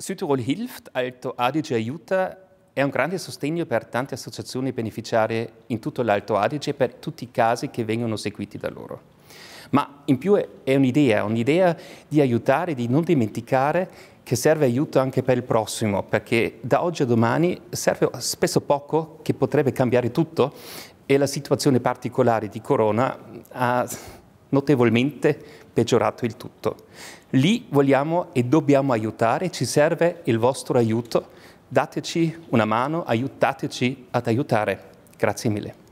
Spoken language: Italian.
Südtirol Hilft, Alto Adige Aiuta, è un grande sostegno per tante associazioni beneficiarie in tutto l'Alto Adige per tutti i casi che vengono seguiti da loro. Ma in più è un'idea, un'idea di aiutare, di non dimenticare che serve aiuto anche per il prossimo, perché da oggi a domani serve spesso poco che potrebbe cambiare tutto e la situazione particolare di Corona ha notevolmente peggiorato il tutto. Lì vogliamo e dobbiamo aiutare, ci serve il vostro aiuto, dateci una mano, aiutateci ad aiutare. Grazie mille.